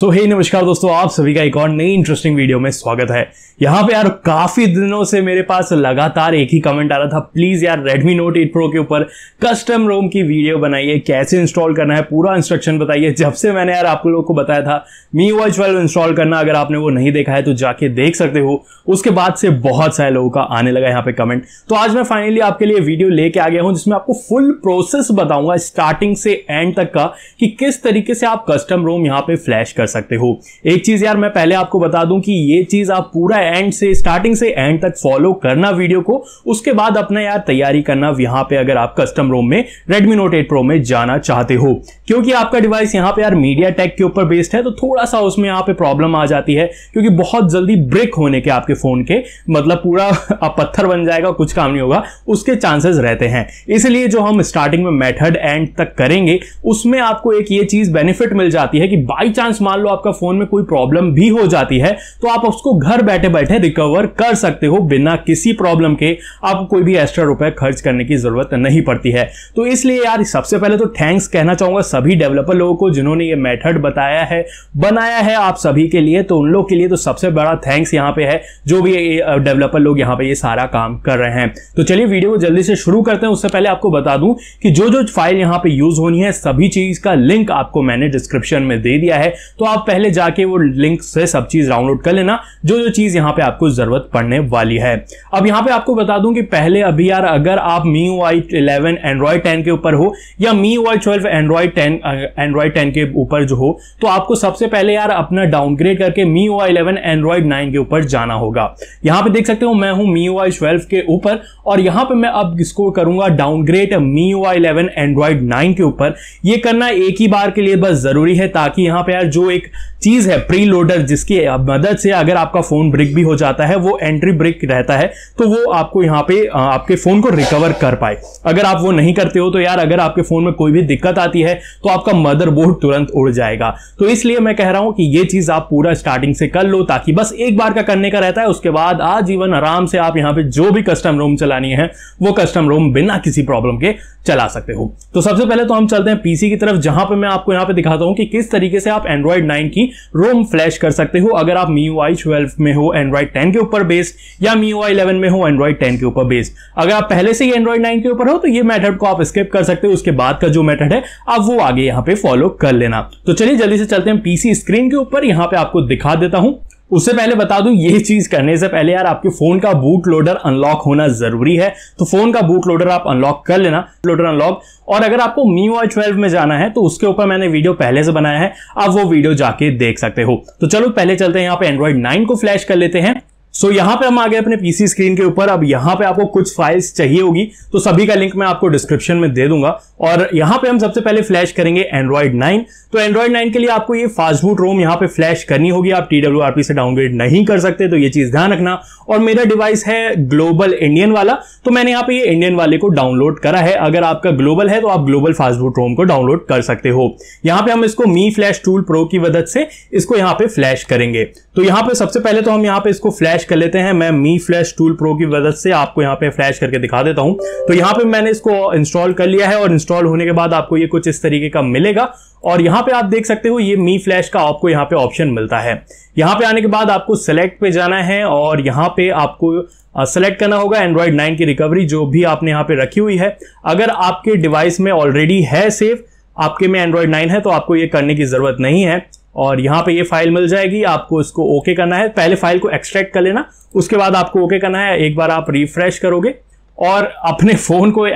तो हे नमस्कार दोस्तों आप सभी का एक और नई इंटरेस्टिंग वीडियो में स्वागत है यहाँ पे यार काफी दिनों से मेरे पास लगातार एक ही कमेंट आ रहा था प्लीज यार Redmi Note 8 Pro के ऊपर कस्टम रोम की वीडियो बनाइए कैसे इंस्टॉल करना है पूरा इंस्ट्रक्शन बताइए जब से मैंने यार आप लोगों को बताया था मी वॉच ट्वेल्व इंस्टॉल करना अगर आपने वो नहीं देखा है तो जाके देख सकते हो उसके बाद से बहुत सारे लोगों का आने लगा यहाँ पे कमेंट तो आज मैं फाइनली आपके लिए वीडियो लेके आ गया हूँ जिसमें आपको फुल प्रोसेस बताऊंगा स्टार्टिंग से एंड तक का कि किस तरीके से आप कस्टम रोम यहाँ पे फ्लैश कर कर सकते हो एक चीज यार मैं पहले आपको बता दूं कि ये चीज आप पूरा एंड से स्टार्टिंग से एंड तक फॉलो करना वीडियो को उसके बाद अपना यार तैयारी करना यहां पे अगर आप कस्टम रोम में रेडमी नोट एट प्रो में जाना चाहते हो क्योंकि आपका डिवाइस यहाँ पे यार मीडिया टेक के ऊपर बेस्ड है तो थोड़ा सा उसमें यहाँ पे प्रॉब्लम आ जाती है क्योंकि बहुत जल्दी ब्रेक होने के आपके फोन के मतलब पूरा पत्थर बन जाएगा कुछ काम नहीं होगा उसके चांसेस रहते हैं इसलिए जो हम स्टार्टिंग में मेथड एंड तक करेंगे उसमें आपको एक ये चीज बेनिफिट मिल जाती है कि बाई चांस मान मान लो आपका फोन में कोई प्रॉब्लम भी हो जाती है तो आप उसको घर बैठे बैठे रिकवर कर सकते हो बिना किसी प्रॉब्लम के आपको कोई भी एक्स्ट्रा रुपए खर्च करने की जरूरत नहीं पड़ती है तो इसलिए यार सबसे पहले तो थैंक्स कहना चाहूंगा सभी डेवलपर लोगों को जिन्होंने ये मेथड बताया है बनाया है आप सभी के लिए तो उन लोग के लिए तो सबसे बड़ा थैंक्स यहाँ पे है जो भी डेवलपर लोग यहाँ पे ये सारा काम कर रहे हैं तो चलिए वीडियो को जल्दी से शुरू करते हैं उससे पहले आपको बता दूं कि जो जो फाइल यहाँ पे यूज होनी है सभी चीज का लिंक आपको मैंने डिस्क्रिप्शन में दे दिया है तो तो आप पहले जाके वो लिंक से सब चीज डाउनलोड कर लेना जो जो चीज यहाँ पे आपको जरूरत पड़ने वाली है अब यहाँ पे आपको बता दूं कि पहले अभी यार अगर आप Mi Y eleven Android ten के ऊपर हो या Mi Y twelve Android ten Android ten के ऊपर जो हो तो आपको सबसे पहले यार अपना डाउनग्रेड करके Mi Y eleven Android nine के ऊपर जाना होगा यहाँ पे देख सकते हो मैं हूँ मी वाई ट्वेल्व के ऊपर और यहाँ पे मैं अब इसको करूंगा downgrade Mi Y eleven Android nine के ऊपर ये करना एक ही बार के लिए बस जरूरी है ताकि यहाँ पे यार जो एक चीज़ है प्री लोडर जिसकी मदद से अगर आपका फ़ोन ब्रेक भी हो जाता है वो एंट्री ब्रेक रहता है तो वो आपको यहाँ पे आपके फ़ोन को रिकवर कर पाए अगर आप वो नहीं करते हो तो यार अगर आपके फ़ोन में कोई भी दिक्कत आती है तो आपका मदरबोर्ड तुरंत उड़ जाएगा तो इसलिए मैं कह रहा हूं कि ये चीज़ आप पूरा स्टार्टिंग से कर लो ताकि बस एक बार का करने का रहता है उसके बाद आजीवन आराम से आप यहाँ पे जो भी कस्टम रोम चलानी है वो कस्टम रोम बिना किसी प्रॉब्लम के चला सकते हो तो सबसे पहले तो हम चलते हैं पीसी की तरफ जहां पे मैं आपको यहां पे दिखाता हूं कि किस तरीके से आप एंड्रॉइड नाइन की रोम फ्लैश कर सकते हो अगर आप मी यू आई ट्वेल्व में हो एंड्रॉइड टेन के ऊपर बेस या मी यू आई इलेवन में हो एंड्रॉइड टेन के ऊपर बेस अगर आप पहले से ही एंड्रॉइड नाइन के ऊपर हो तो ये मेथड को आप स्किप कर सकते हो उसके बाद का जो मेथड है आप वो आगे यहाँ पे फॉलो कर लेना तो चलिए जल्दी से चलते हैं पीसी स्क्रीन के ऊपर यहाँ पे आपको दिखा देता हूँ उससे पहले बता दूं ये चीज करने से पहले यार आपके फोन का बूट लोडर अनलॉक होना जरूरी है तो फोन का बूट लोडर आप अनलॉक कर लेना लोडर अनलॉक और अगर आपको मी वाई ट्वेल्व में जाना है तो उसके ऊपर मैंने वीडियो पहले से बनाया है आप वो वीडियो जाके देख सकते हो तो चलो पहले चलते हैं यहाँ पे एंड्रॉइड नाइन को फ्लैश कर लेते हैं सो so, यहां पे हम आ गए अपने पीसी स्क्रीन के ऊपर अब यहां पे आपको कुछ फाइल्स चाहिए होगी तो सभी का लिंक मैं आपको डिस्क्रिप्शन में दे दूंगा और यहां पे हम सबसे पहले फ्लैश करेंगे एंड्रॉइड 9 तो एंड्रॉइड 9 के लिए आपको ये फास्टबूट रोम यहां पे फ्लैश करनी होगी आप टी से डाउनग्रेड नहीं कर सकते तो ये चीज ध्यान रखना और मेरा डिवाइस है ग्लोबल इंडियन वाला तो मैंने यहां पर ये इंडियन वाले को डाउनलोड करा है अगर आपका ग्लोबल है तो आप ग्लोबल फास्टबूट रोम को डाउनलोड कर सकते हो यहां पर हम इसको मी फ्लैश टूल प्रो की मदद से इसको यहां पर फ्लैश करेंगे तो यहां पर सबसे पहले तो हम यहां पर इसको फ्लैश फ्लैश कर लेते हैं मैं मी फ्लैश टूल प्रो की मदद से आपको यहाँ पे फ्लैश करके दिखा देता हूँ तो यहाँ पे मैंने इसको इंस्टॉल कर लिया है और इंस्टॉल होने के बाद आपको ये कुछ इस तरीके का मिलेगा और यहाँ पे आप देख सकते हो ये मी फ्लैश का आपको यहाँ पे ऑप्शन मिलता है यहाँ पे आने के बाद आपको सेलेक्ट पे जाना है और यहाँ पे आपको सेलेक्ट करना होगा एंड्रॉयड 9 की रिकवरी जो भी आपने यहाँ पे रखी हुई है अगर आपके डिवाइस में ऑलरेडी है सेफ आपके में एंड्रॉयड 9 है तो आपको ये करने की जरूरत नहीं है और यहाँ पे ये फाइल मिल जाएगी आपको इसको ओके करना है पहले फाइल को एक्सट्रैक्ट कर लेना उसके बाद आपको ओके करना है एक बार आप रिफ्रेश करोगे और अपने फ़ोन को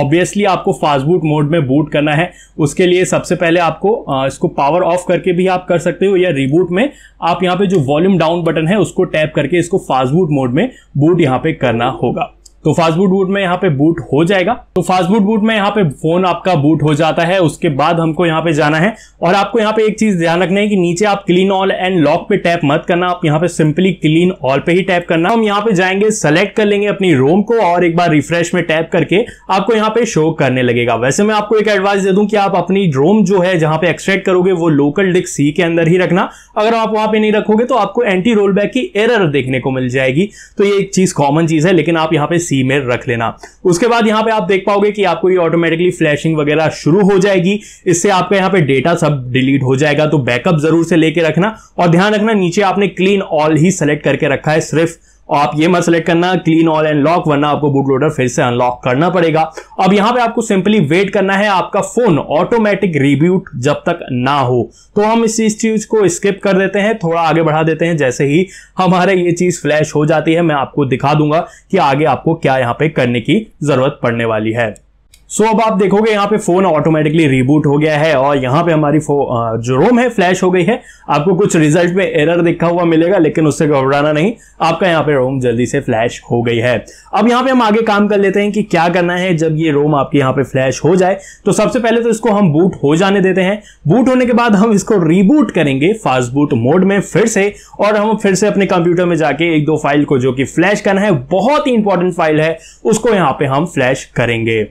ऑब्वियसली आपको फास्टबूट मोड में बूट करना है उसके लिए सबसे पहले आपको इसको पावर ऑफ करके भी आप कर सकते हो या रिबूट में आप यहाँ पे जो वॉल्यूम डाउन बटन है उसको टैप करके इसको फास्टबूट मोड में बूट यहाँ पे करना होगा तो फास्टबूट बूट में यहाँ पे बूट हो जाएगा तो फास्टबूट बूट में यहाँ पे फोन आपका बूट हो जाता है उसके बाद हमको यहाँ पे जाना है और आपको यहाँ पे एक चीज ध्यान रखना है कि नीचे आप क्लीन ऑल एंड लॉक पे टैप मत करना आप यहाँ पे सिंपली क्लीन ऑल पे ही टैप करना हम यहाँ पे जाएंगे सेलेक्ट कर लेंगे अपनी रोम को और एक बार रिफ्रेश में टैप करके आपको यहाँ पे शो करने लगेगा वैसे मैं आपको एक एडवाइस दे दूँ कि आप अपनी रोम जो है जहां पे एक्सट्रैक्ट करोगे वो लोकल डिस्क सी के अंदर ही रखना अगर आप वहां पे नहीं रखोगे तो आपको एंटी रोल बैक की एरर देखने को मिल जाएगी तो ये एक चीज कॉमन चीज है लेकिन आप यहाँ पे सी सी में रख लेना उसके बाद यहां पे आप देख पाओगे कि आपको ये ऑटोमेटिकली फ्लैशिंग वगैरह शुरू हो जाएगी इससे आपका यहां पे डेटा सब डिलीट हो जाएगा तो बैकअप जरूर से लेके रखना और ध्यान रखना नीचे आपने क्लीन ऑल ही सेलेक्ट करके रखा है सिर्फ आप ये मत सेलेक्ट करना क्लीन ऑल एंड लॉक वरना आपको बूट लोडर फिर से अनलॉक करना पड़ेगा अब यहां पे आपको सिंपली वेट करना है आपका फोन ऑटोमेटिक रिब्यूट जब तक ना हो तो हम इस चीज को स्किप कर देते हैं थोड़ा आगे बढ़ा देते हैं जैसे ही हमारे ये चीज फ्लैश हो जाती है मैं आपको दिखा दूंगा कि आगे आपको क्या यहां पे करने की जरूरत पड़ने वाली है सो so, अब आप देखोगे यहाँ पे फोन ऑटोमेटिकली रिबूट हो गया है और यहाँ पे हमारी जो रोम है फ्लैश हो गई है आपको कुछ रिजल्ट में एरर दिखा हुआ मिलेगा लेकिन उससे घबराना नहीं आपका यहाँ पे रोम जल्दी से फ्लैश हो गई है अब यहाँ पे हम आगे काम कर लेते हैं कि क्या करना है जब ये रोम आपके यहाँ पे फ्लैश हो जाए तो सबसे पहले तो इसको हम बूट हो जाने देते हैं बूट होने के बाद हम इसको रीबूट करेंगे फास्ट बूट मोड में फिर से और हम फिर से अपने कंप्यूटर में जाके एक दो फाइल को जो कि फ्लैश करना है बहुत ही इंपॉर्टेंट फाइल है उसको यहाँ पे हम फ्लैश करेंगे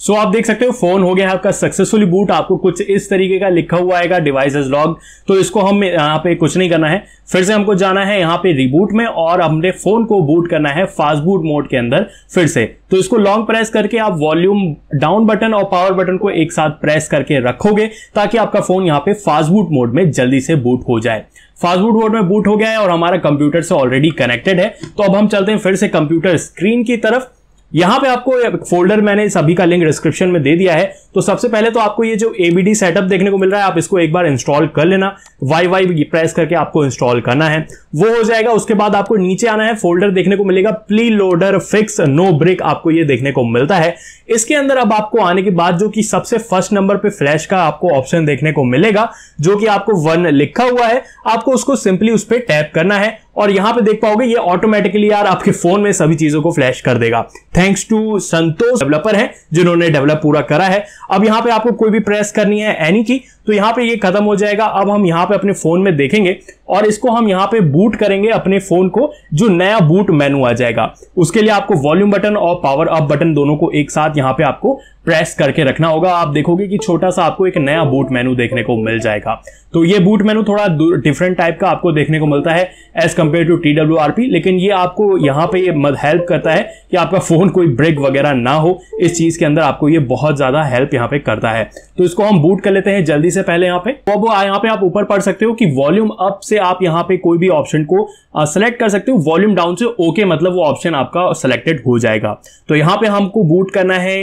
सो so, आप देख सकते हो फोन हो गया है आपका सक्सेसफुली बूट आपको कुछ इस तरीके का लिखा हुआ आएगा डिवाइस इज लॉग तो इसको हम यहाँ पे कुछ नहीं करना है फिर से हमको जाना है यहाँ पे रिबूट में और हमने फोन को बूट करना है फास्ट बूट मोड के अंदर फिर से तो इसको लॉन्ग प्रेस करके आप वॉल्यूम डाउन बटन और पावर बटन को एक साथ प्रेस करके रखोगे ताकि आपका फोन यहाँ पे फास्ट बूट मोड में जल्दी से बूट हो जाए फास्ट बूट मोड में बूट हो गया है और हमारा कंप्यूटर से ऑलरेडी कनेक्टेड है तो अब हम चलते हैं फिर से कंप्यूटर स्क्रीन की तरफ यहां पे आपको एक फोल्डर मैंने सभी का लिंक डिस्क्रिप्शन में दे दिया है तो सबसे पहले तो आपको ये जो एबीडी सेटअप देखने को मिल रहा है आप इसको एक बार इंस्टॉल कर लेना वाई वाई प्रेस करके आपको इंस्टॉल करना है वो हो जाएगा उसके बाद आपको नीचे आना है फोल्डर देखने को मिलेगा preloader fix no break आपको ये देखने को मिलता है इसके अंदर अब आपको आने के बाद जो कि सबसे फर्स्ट नंबर पे फ्लैश का आपको ऑप्शन देखने को मिलेगा जो कि आपको वन लिखा हुआ है आपको उसको सिंपली उस पर टैप करना है और यहां पे देख पाओगे ये ऑटोमेटिकली यार आपके फोन में सभी चीजों को फ्लैश कर देगा थैंक्स टू संतोष डेवलपर है जिन्होंने डेवलप पूरा करा है अब यहां पे आपको कोई भी प्रेस करनी है एनी की तो यहां पे ये खत्म हो जाएगा अब हम यहां पे अपने फोन में देखेंगे और इसको हम यहाँ पे बूट करेंगे अपने फोन को जो नया बूट मेनू आ जाएगा उसके लिए आपको वॉल्यूम बटन और पावर अप बटन दोनों को एक साथ यहाँ पे आपको प्रेस करके रखना होगा आप देखोगे कि छोटा सा आपको एक नया बूट मेनू देखने को मिल जाएगा तो ये बूट मेनू थोड़ा डिफरेंट टाइप का आपको देखने को मिलता है as compare to T W R P लेकिन ये आपको यहाँ पे ये हेल्प करता है कि आपका फोन कोई ब्रेक वगैरह ना हो इस चीज के अंदर आपको ये बहुत ज्यादा हेल्प यहाँ पे करता है तो इसको हम बूट कर लेते हैं जल्दी से पहले यहाँ पे तो अब यहाँ पे आप ऊपर पढ़ सकते हो कि वॉल्यूम अप से से आप यहाँ पे कोई भी ऑप्शन को सेलेक्ट कर सकते हो वॉल्यूम डाउन से ओके okay, मतलब वो ऑप्शन आपका सेलेक्टेड हो जाएगा तो यहाँ पे हमको बूट करना है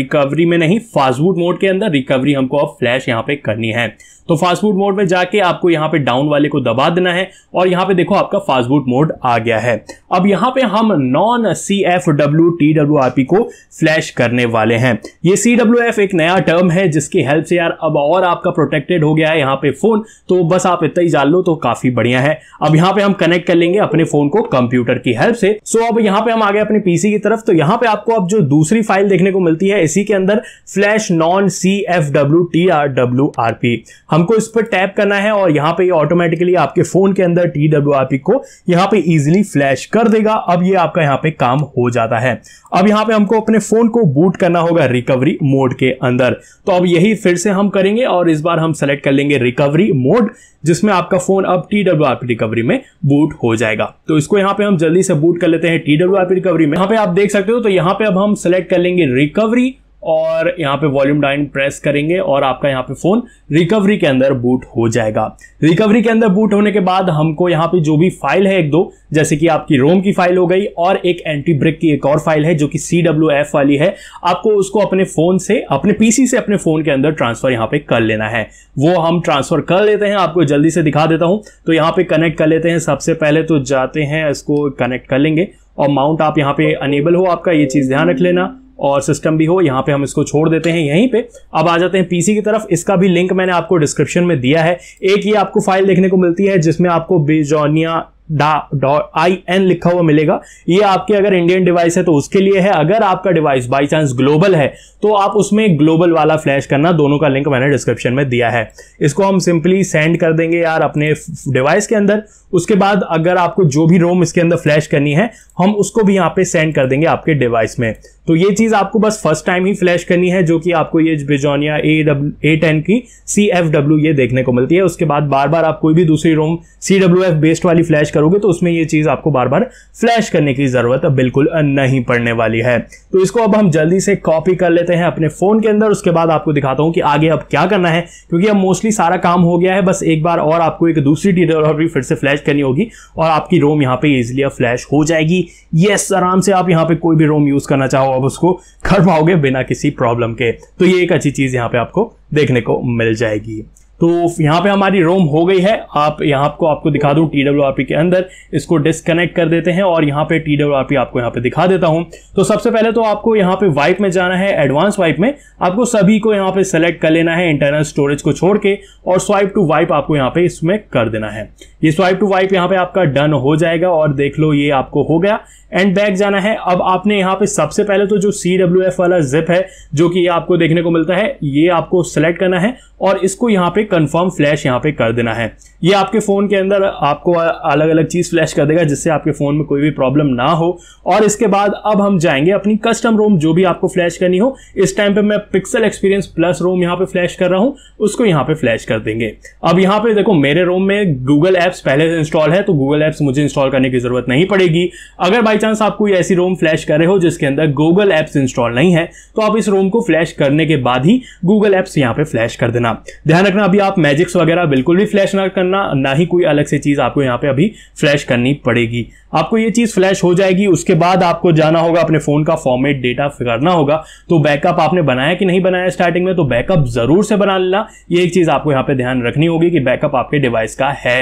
रिकवरी में नहीं फास्ट बूट मोड के अंदर रिकवरी हमको अब फ्लैश यहाँ पे करनी है तो फास्ट मोड में जाके आपको यहाँ पे डाउन वाले को दबा देना है और यहाँ पे देखो आपका फास्ट मोड आ गया है अब यहाँ पे हम non C F W T W R P को फ्लैश करने वाले हैं ये सी डब्ल्यू एफ एक नया टर्म है जिसकी हेल्प से यार अब और आपका प्रोटेक्टेड हो गया है यहाँ पे फोन तो बस आप इतना ही जान लो तो काफी बढ़िया है अब यहाँ पे हम कनेक्ट कर लेंगे अपने फोन को कंप्यूटर की हेल्प से सो अब यहाँ पे हम आ गए अपने पीसी की तरफ तो यहाँ पे आपको अब जो दूसरी फाइल देखने को मिलती है इसी के अंदर flash non C F W T R W R P हम हमको इस पर टैप करना है और यहाँ पे ये ऑटोमेटिकली आपके फोन के अंदर टी को यहाँ पे इजिली फ्लैश कर देगा अब ये आपका यहाँ पे काम हो जाता है अब यहाँ पे हमको अपने फोन को बूट करना होगा रिकवरी मोड के अंदर तो अब यही फिर से हम करेंगे और इस बार हम सेलेक्ट कर लेंगे रिकवरी मोड जिसमें आपका फोन अब टी रिकवरी में बूट हो जाएगा तो इसको यहाँ पे हम जल्दी से बूट कर लेते हैं टी रिकवरी में यहाँ पे आप देख सकते हो तो यहाँ पे अब हम सेलेक्ट कर लेंगे रिकवरी और यहाँ पे वॉल्यूम डाइन प्रेस करेंगे और आपका यहाँ पे फ़ोन रिकवरी के अंदर बूट हो जाएगा रिकवरी के अंदर बूट होने के बाद हमको यहाँ पे जो भी फाइल है एक दो जैसे कि आपकी रोम की फाइल हो गई और एक एंटी ब्रेक की एक और फाइल है जो कि सी डब्ल्यू एफ वाली है आपको उसको अपने फ़ोन से अपने पीसी से अपने फ़ोन के अंदर ट्रांसफ़र यहाँ पे कर लेना है वो हम ट्रांसफ़र कर लेते हैं आपको जल्दी से दिखा देता हूँ तो यहाँ पे कनेक्ट कर लेते हैं सबसे पहले तो जाते हैं इसको कनेक्ट कर लेंगे और माउंट आप यहाँ पे अनेबल हो आपका ये चीज़ ध्यान रख लेना और सिस्टम भी हो यहाँ पे हम इसको छोड़ देते हैं यहीं पे अब आ जाते हैं पीसी की तरफ इसका भी लिंक मैंने आपको डिस्क्रिप्शन में दिया है एक ये आपको फाइल देखने को मिलती है जिसमें आपको बेजोनिया आई एन लिखा हुआ मिलेगा ये आपके अगर इंडियन डिवाइस है तो उसके लिए है अगर आपका डिवाइस बाई चांस ग्लोबल है तो आप उसमें ग्लोबल वाला फ्लैश करना दोनों का लिंक मैंने डिस्क्रिप्शन में दिया है इसको हम सिंपली सेंड कर देंगे यार अपने डिवाइस के अंदर उसके बाद अगर आपको जो भी रोम इसके अंदर फ्लैश करनी है हम उसको भी यहाँ पे सेंड कर देंगे आपके डिवाइस में तो ये चीज आपको बस फर्स्ट टाइम ही फ्लैश करनी है जो कि आपको ये बिजोनिया ए डब्ल्यू ए टेन की सी एफ डब्ल्यू ये देखने को मिलती है उसके बाद बार बार आप कोई भी दूसरी ROM C W F based वाली फ्लैश करोगे तो उसमें ये चीज आपको बार बार फ्लैश करने की जरूरत बिल्कुल नहीं पड़ने वाली है तो इसको अब हम जल्दी से कॉपी कर लेते हैं अपने फोन के अंदर उसके बाद आपको दिखाता हूं कि आगे अब क्या करना है क्योंकि अब मोस्टली सारा काम हो गया है बस एक बार और आपको एक दूसरी डी डब्ल्यू फिर से फ्लैश करनी होगी और आपकी रोम यहाँ पे इजिली फ्लैश हो जाएगी येस आराम से आप यहाँ पे कोई भी रोम यूज करना चाहो आप उसको कर पाओगे बिना किसी प्रॉब्लम के तो ये एक अच्छी चीज यहाँ पे आपको देखने को मिल जाएगी तो यहाँ पे हमारी रोम हो गई है आप यहाँ को आपको दिखा दूँ टी डब्ल्यू के अंदर इसको डिसकनेक्ट कर देते हैं और यहाँ पे टी डब्ल्यू आपको यहाँ पे दिखा देता हूँ तो सबसे पहले तो आपको यहाँ पे वाइप में जाना है एडवांस वाइप में आपको सभी को यहाँ पे सेलेक्ट कर लेना है इंटरनल स्टोरेज को छोड़ के और स्वाइप टू वाइप आपको यहाँ पे इसमें कर देना है ये स्वाइप टू वाइप यहाँ पे आपका डन हो जाएगा और देख लो ये आपको हो गया एंड बैक जाना है अब आपने यहाँ पे सबसे पहले तो जो सी वाला जिप है जो कि ये आपको देखने को मिलता है ये आपको सेलेक्ट करना है और इसको यहाँ पे कंफर्म फ्लैश यहाँ पे कर देना है ये आपके फ़ोन के अंदर आपको अलग अलग चीज़ फ्लैश कर देगा जिससे आपके फ़ोन में कोई भी प्रॉब्लम ना हो और इसके बाद अब हम जाएंगे अपनी कस्टम रोम जो भी आपको फ्लैश करनी हो इस टाइम पे मैं पिक्सल एक्सपीरियंस प्लस रोम यहाँ पे फ्लैश कर रहा हूँ उसको यहाँ पे फ्लैश कर देंगे अब यहाँ पे देखो मेरे रोम में गूगल एप्स पहले से इंस्टॉल है तो गूगल एप्स मुझे इंस्टॉल करने की ज़रूरत नहीं पड़ेगी अगर बाई चांस आप कोई ऐसी रोम फ्लैश कर रहे हो जिसके अंदर गूगल एप्स इंस्टॉल नहीं है तो आप इस रोम को फ्लैश करने के बाद ही गूगल एप्स यहाँ पे फ्लैश कर देना ध्यान रखना अभी भी आप मैजिक्स वगैरह बिल्कुल भी फ्लैश ना करना ना ही कोई अलग से चीज़ आपको यहाँ पे अभी फ्लैश करनी पड़ेगी आपको ये चीज़ फ्लैश हो जाएगी उसके बाद आपको जाना होगा अपने फ़ोन का फॉर्मेट डेटा करना होगा तो बैकअप आपने बनाया कि नहीं बनाया स्टार्टिंग में तो बैकअप ज़रूर से बना लेना ये एक चीज़ आपको यहाँ पे ध्यान रखनी होगी कि बैकअप आपके डिवाइस का है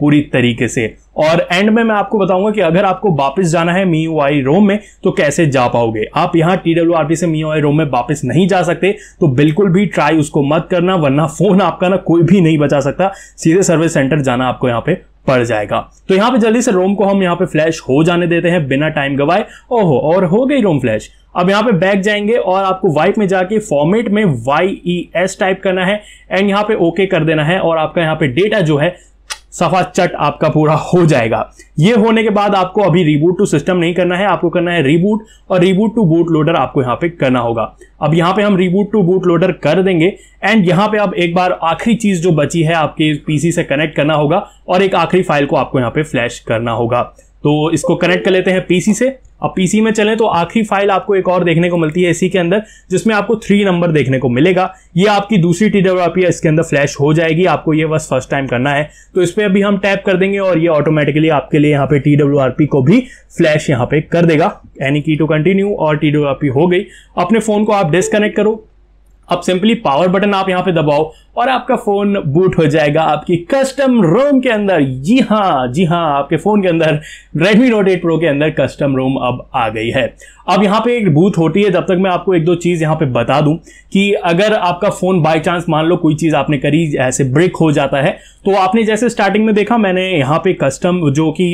पूरी तरीके से और एंड में मैं आपको बताऊंगा कि अगर आपको वापस जाना है मी आई रोम में तो कैसे जा पाओगे आप यहाँ टी डब्ल्यू आर पी से मी आई रोम में वापस नहीं जा सकते तो बिल्कुल भी ट्राई उसको मत करना वरना फोन आपका ना कोई भी नहीं बचा सकता सीधे सर्विस सेंटर जाना आपको यहाँ पे पड़ जाएगा तो यहाँ पे जल्दी से रोम को हम यहाँ पे फ्लैश हो जाने देते हैं बिना टाइम गवाए ओहो और हो गई रोम फ्लैश अब यहाँ पे बैक जाएंगे और आपको वाइप में जाके फॉर्मेट में वाई ई एस टाइप करना है एंड यहाँ पे ओके okay कर देना है और आपका यहाँ पे डेटा जो है सफा चट आपका पूरा हो जाएगा ये होने के बाद आपको अभी रिबूट टू सिस्टम नहीं करना है आपको करना है रिबूट और रिबूट टू बूट लोडर आपको यहाँ पे करना होगा अब यहाँ पे हम रिबूट टू बूट लोडर कर देंगे एंड यहाँ पे अब एक बार आखिरी चीज जो बची है आपके पीसी से कनेक्ट करना होगा और एक आखिरी फाइल को आपको यहाँ पे फ्लैश करना होगा तो इसको कनेक्ट कर लेते हैं पीसी से अब पीसी में चलें तो आखिरी फाइल आपको एक और देखने को मिलती है इसी के अंदर जिसमें आपको थ्री नंबर देखने को मिलेगा ये आपकी दूसरी टी डब्ल्यू इसके अंदर फ्लैश हो जाएगी आपको ये बस फर्स्ट टाइम करना है तो इस पर अभी हम टैप कर देंगे और ये ऑटोमेटिकली आपके लिए यहाँ पे टी डब्ल्यू को भी फ्लैश यहाँ पे कर देगा एनी की टू कंटिन्यू और टी हो गई अपने फोन को आप डिसकनेक्ट करो अब सिंपली पावर बटन आप यहाँ पे दबाओ और आपका फोन बूट हो जाएगा आपकी कस्टम रोम के अंदर जी हाँ जी हाँ आपके फोन के अंदर Redmi Note 8 Pro के अंदर कस्टम रोम अब आ गई है अब यहाँ पे एक बूथ होती है जब तक मैं आपको एक दो चीज यहाँ पे बता दूं कि अगर आपका फोन बाय चांस मान लो कोई चीज आपने करी ऐसे ब्रेक हो जाता है तो आपने जैसे स्टार्टिंग में देखा मैंने यहाँ पे कस्टम जो कि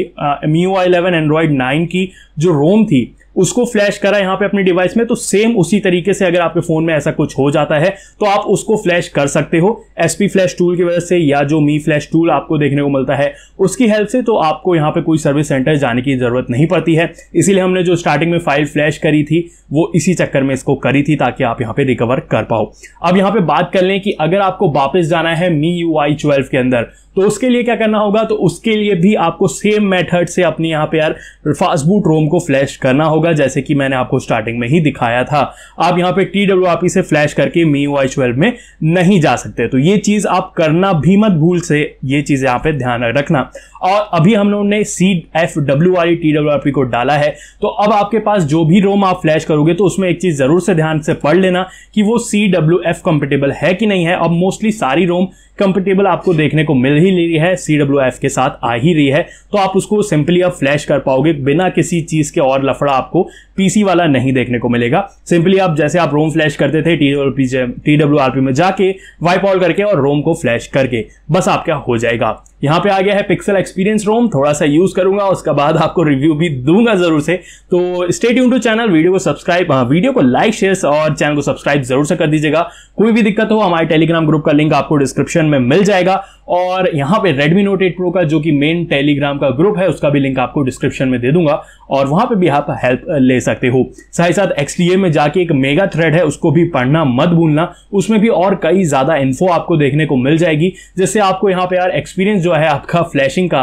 Mi O eleven Android nine की जो रोम थी उसको फ्लैश करा यहाँ पे अपने डिवाइस में तो सेम उसी तरीके से अगर आपके फोन में ऐसा कुछ हो जाता है तो आप उसको फ्लैश कर सकते हो एसपी फ्लैश टूल की वजह से या जो मी फ्लैश टूल आपको देखने को मिलता है उसकी हेल्प से तो आपको यहाँ पे कोई सर्विस सेंटर जाने की जरूरत नहीं पड़ती है इसीलिए हमने जो स्टार्टिंग में फाइल फ्लैश करी थी वो इसी चक्कर में इसको करी थी ताकि आप यहाँ पे रिकवर कर पाओ अब यहाँ पे बात कर लें कि अगर आपको वापस जाना है मी यू आई ट्वेल्व के अंदर तो उसके लिए क्या करना होगा तो उसके लिए भी आपको सेम मेथड से अपने यहाँ पे यार फास्टबूट रोम को फ्लैश करना होगा होगा जैसे कि मैंने आपको स्टार्टिंग में ही दिखाया था आप यहां पे टी डब्ल्यू आप इसे फ्लैश करके मी वाई ट्वेल्व में नहीं जा सकते तो ये चीज आप करना भी मत भूल से ये चीज यहां पे ध्यान रखना और अभी हम लोगों ने सी एफ डब्ल्यू वाली टी डब्ल्यू आर को डाला है तो अब आपके पास जो भी रोम आप फ्लैश करोगे तो उसमें एक चीज जरूर से ध्यान से पढ़ लेना कि वो सी डब्ल्यू एफ कंपेटेबल है कि नहीं है अब मोस्टली सारी रोम कंपेटेबल आपको देखने को मिल ही ले रही है सी डब्ल्यू एफ के साथ आ ही रही है तो आप उसको सिंपली आप फ्लैश कर पाओगे बिना किसी चीज के और लफड़ा आप आपको पीसी वाला नहीं देखने को मिलेगा सिंपली आप जैसे आप रोम फ्लैश करते थे टी डब्ल्यू आर पी में जाके वाइप ऑल करके और रोम को फ्लैश करके बस आपका हो जाएगा यहाँ पे आ गया है पिक्सल एक्सपीरियंस रोम थोड़ा सा यूज करूंगा उसके बाद आपको रिव्यू भी दूंगा जरूर से तो stay tuned to channel video को सब्सक्राइब हाँ, वीडियो को लाइक शेयर और चैनल को सब्सक्राइब जरूर से कर दीजिएगा कोई भी दिक्कत हो हमारे टेलीग्राम ग्रुप का लिंक आपको डिस्क्रिप्शन में मिल जाएगा और यहाँ पे Redmi Note 8 Pro का जो कि मेन टेलीग्राम का ग्रुप है उसका भी लिंक आपको डिस्क्रिप्शन में दे दूंगा और वहां पे भी आप हेल्प ले सकते हो साथ ही साथ XDA में जाके एक मेगा थ्रेड है उसको भी पढ़ना मत भूलना उसमें भी और कई ज्यादा इन्फो आपको देखने को मिल जाएगी जिससे आपको यहाँ पे यार एक्सपीरियंस जो है आपका फ्लैशिंग का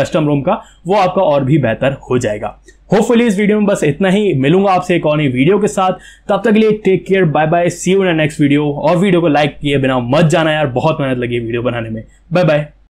कस्टम रूम का वो आपका और भी बेहतर हो जाएगा होपफुली इस वीडियो में बस इतना ही मिलूंगा आपसे एक और नई वीडियो के साथ तब तक के लिए take care bye bye see you in next video और वीडियो को लाइक किए बिना मत जाना यार बहुत मेहनत लगी वीडियो बनाने में बाय बाय